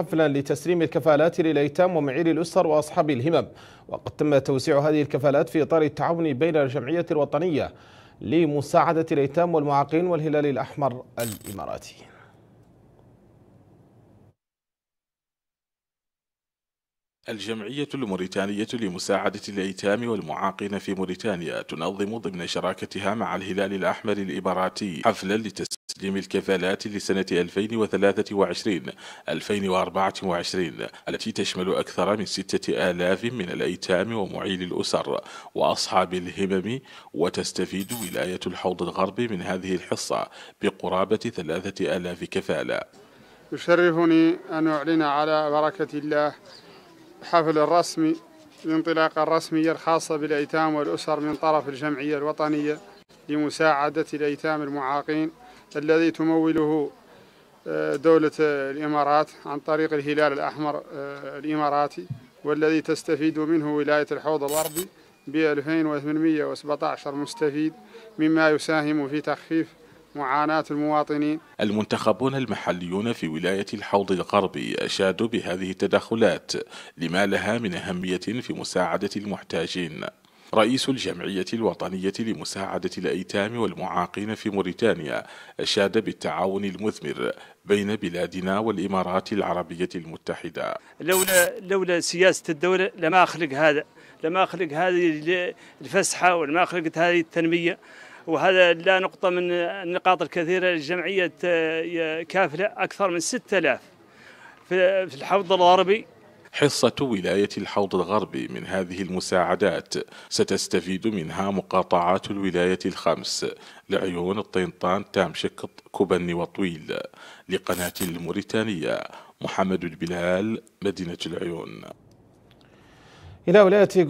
حفلا لتسليم الكفالات للأيتام ومعير الأسر وأصحاب الهمم وقد تم توسيع هذه الكفالات في إطار التعاون بين الجمعية الوطنية لمساعدة الأيتام والمعاقين والهلال الأحمر الإماراتي الجمعية الموريتانية لمساعدة الأيتام والمعاقين في موريتانيا تنظم ضمن شراكتها مع الهلال الأحمر الإماراتي حفلا لتسليم تسليم الكفالات لسنة 2023 2024 التي تشمل أكثر من 6000 من الأيتام ومعيل الأسر وأصحاب الهمم وتستفيد ولاية الحوض الغربي من هذه الحصة بقرابة 3000 كفالة يشرفني أن أعلن على بركة الله حفل الرسمي الانطلاقة الرسمية الخاصة بالأيتام والأسر من طرف الجمعية الوطنية لمساعدة الأيتام المعاقين الذي تموله آه، دولة الإمارات عن طريق الهلال الأحمر آه، الإماراتي والذي تستفيد منه ولاية الحوض الأرضي ب 2817 مستفيد مما يساهم في تخفيف معاناة المواطنين المنتخبون المحليون في ولاية الحوض الغربي أشادوا بهذه التدخلات لما لها من أهمية في مساعدة المحتاجين رئيس الجمعية الوطنية لمساعدة الأيتام والمعاقين في موريتانيا أشاد بالتعاون المثمر بين بلادنا والإمارات العربية المتحدة لولا, لولا سياسة الدولة لما أخلق هذا لما أخلق هذه الفسحة ولما أخلقت هذه التنمية وهذا لا نقطة من النقاط الكثيرة للجمعية آه، كافلة أكثر من 6000 في الحوض الغربي حصة ولاية الحوض الغربي من هذه المساعدات ستستفيد منها مقاطعات الولاية الخمس لعيون الطينطان شكط كوبني وطويل لقناة الموريتانية محمد البلال مدينة العيون إلى ولاية